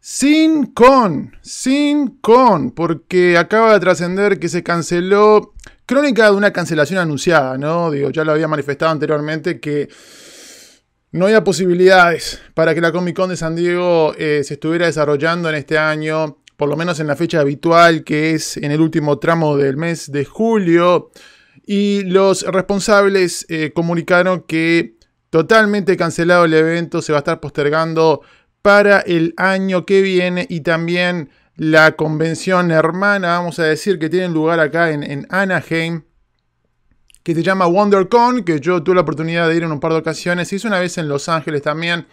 Sin con, sin con, porque acaba de trascender que se canceló. Crónica de una cancelación anunciada, ¿no? Digo, ya lo había manifestado anteriormente que no había posibilidades para que la Comic Con de San Diego eh, se estuviera desarrollando en este año, por lo menos en la fecha habitual, que es en el último tramo del mes de julio. Y los responsables eh, comunicaron que totalmente cancelado el evento, se va a estar postergando para el año que viene y también la convención hermana, vamos a decir, que tiene lugar acá en, Anaheim, que se llama WonderCon, que yo tuve la oportunidad de ir en un par de ocasiones, hizo una vez en Los Ángeles también.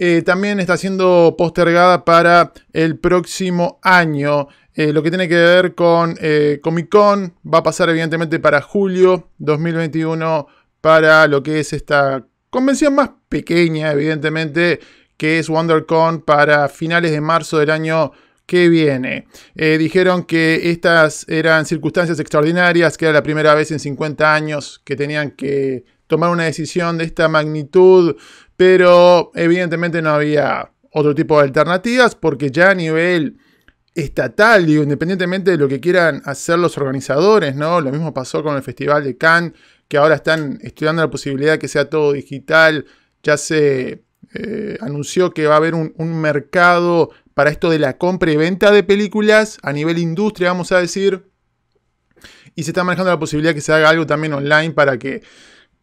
Eh, también está siendo postergada para el próximo año. Eh, lo que tiene que ver con eh, Comic Con va a pasar evidentemente para julio 2021 para lo que es esta convención más pequeña, evidentemente, que es WonderCon para finales de marzo del año que viene. Eh, dijeron que estas eran circunstancias extraordinarias, que era la primera vez en 50 años que tenían que tomar una decisión de esta magnitud, pero evidentemente no había otro tipo de alternativas porque ya a nivel estatal, digo, independientemente de lo que quieran hacer los organizadores, ¿no? Lo mismo pasó con el Festival de Cannes, que ahora están estudiando la posibilidad de que sea todo digital, ya se eh, anunció que va a haber un, mercado para esto de la compra y venta de películas a nivel industria, vamos a decir. Y se está manejando la posibilidad que se haga algo también online para que,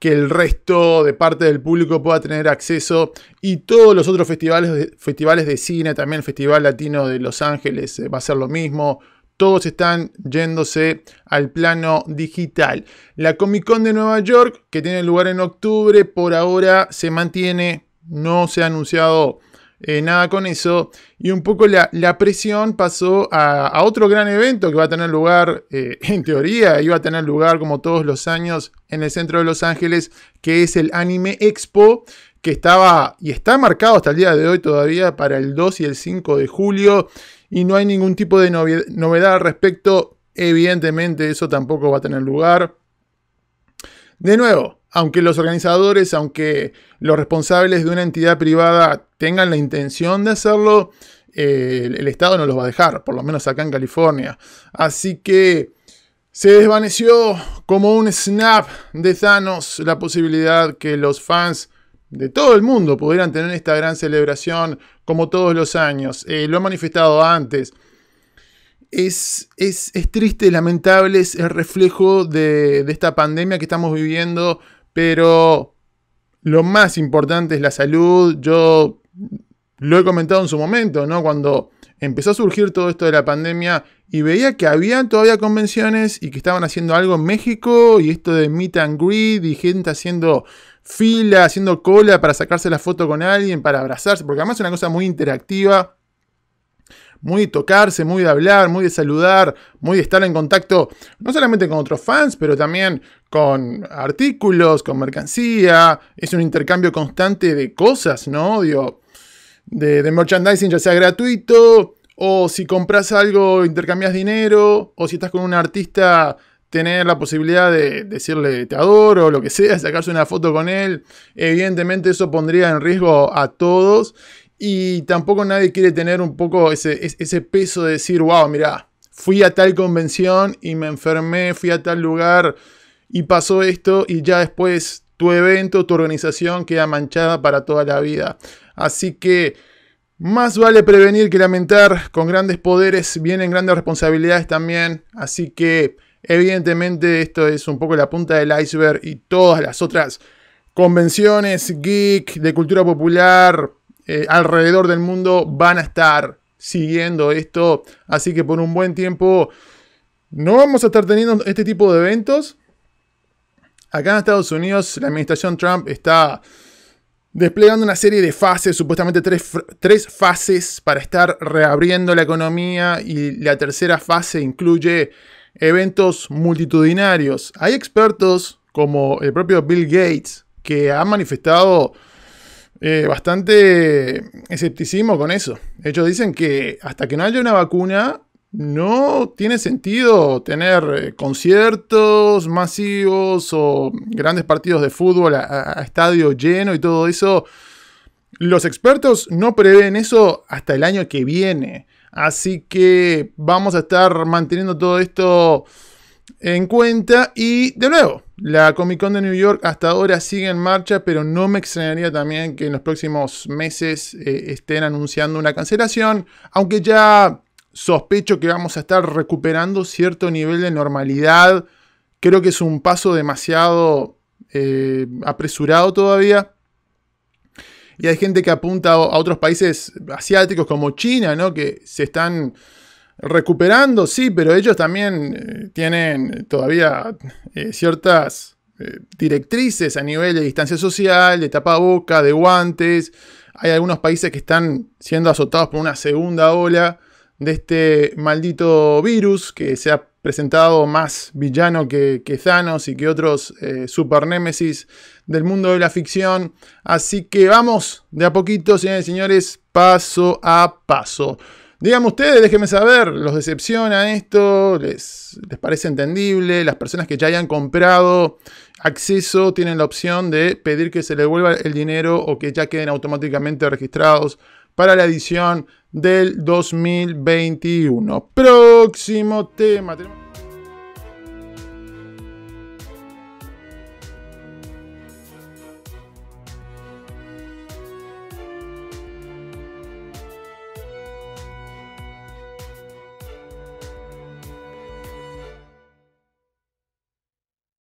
el resto de parte del público pueda tener acceso. Y todos los otros festivales de, festivales de cine, también el Festival Latino de Los Ángeles eh, va a ser lo mismo todos están yéndose al plano digital. La Comic Con de Nueva York, que tiene lugar en octubre, por ahora se mantiene no se ha anunciado eh, nada con eso. Y un poco la, presión pasó a, otro gran evento que va a tener lugar, eh, en teoría, iba a tener lugar como todos los años en el centro de Los Ángeles, que es el Anime Expo, que estaba y está marcado hasta el día de hoy todavía para el 2 y el 5 de julio. Y no hay ningún tipo de novedad al respecto. Evidentemente eso tampoco va a tener lugar. De nuevo, aunque los organizadores, aunque los responsables de una entidad privada tengan la intención de hacerlo, eh, el, Estado no los va a dejar, por lo menos acá en California. Así que se desvaneció como un snap de Thanos la posibilidad que los fans de todo el mundo pudieran tener esta gran celebración como todos los años. Eh, lo he manifestado antes. Es, es, triste, lamentable, es el reflejo de, esta pandemia que estamos viviendo, pero lo más importante es la salud. Yo lo he comentado en su momento, ¿no? Cuando empezó a surgir todo esto de la pandemia y veía que había todavía convenciones y que estaban haciendo algo en México y esto de meet and greet y gente haciendo fila, haciendo cola para sacarse la foto con alguien, para abrazarse, porque además es una cosa muy interactiva muy de tocarse, muy de hablar, muy de saludar, muy de estar en contacto no solamente con otros fans, pero también con artículos, con mercancía. Es un intercambio constante de cosas, ¿no? Digo, de, de merchandising, ya sea gratuito, o si compras algo, intercambias dinero, o si estás con un artista tener la posibilidad de decirle te adoro o lo que sea, sacarse una foto con él. Evidentemente eso pondría en riesgo a todos y tampoco nadie quiere tener un poco ese, peso de decir, wow, mirá, fui a tal convención y me enfermé, fui a tal lugar y pasó esto y ya después tu evento, tu organización queda manchada para toda la vida. Así que más vale prevenir que lamentar. Con grandes poderes vienen grandes responsabilidades también. Así que evidentemente esto es un poco la punta del iceberg y todas las otras convenciones geek de cultura popular eh, alrededor del mundo van a estar siguiendo esto. Así que por un buen tiempo no vamos a estar teniendo este tipo de eventos. Acá en Estados Unidos la administración Trump está desplegando una serie de fases, supuestamente tres, tres fases para estar reabriendo la economía y la tercera fase incluye eventos multitudinarios. Hay expertos como el propio Bill Gates que ha manifestado eh, bastante escepticismo con eso. Ellos dicen que hasta que no haya una vacuna, no tiene sentido tener eh, conciertos masivos o grandes partidos de fútbol a, a estadio lleno y todo eso. Los expertos no prevén eso hasta el año que viene. Así que vamos a estar manteniendo todo esto en cuenta. Y de nuevo, la Comic Con de New York hasta ahora sigue en marcha, pero no me extrañaría también que en los próximos meses eh, estén anunciando una cancelación, aunque ya sospecho que vamos a estar recuperando cierto nivel de normalidad. Creo que es un paso demasiado eh, apresurado todavía. Y hay gente que apunta a otros países asiáticos como China, ¿no? Que se están recuperando, sí, pero ellos también eh, tienen todavía eh, ciertas eh, directrices a nivel de distancia social, de tapaboca, de guantes. Hay algunos países que están siendo azotados por una segunda ola de este maldito virus que se ha presentado más villano que, Thanos y que otros supernémesis del mundo de la ficción. Así que vamos de a poquito, señores y señores, paso a paso. Díganme ustedes, déjenme saber, ¿los decepciona esto? ¿Les, ¿Les parece entendible? Las personas que ya hayan comprado acceso tienen la opción de pedir que se les devuelva el dinero o que ya queden automáticamente registrados para la edición del 2021. Próximo tema.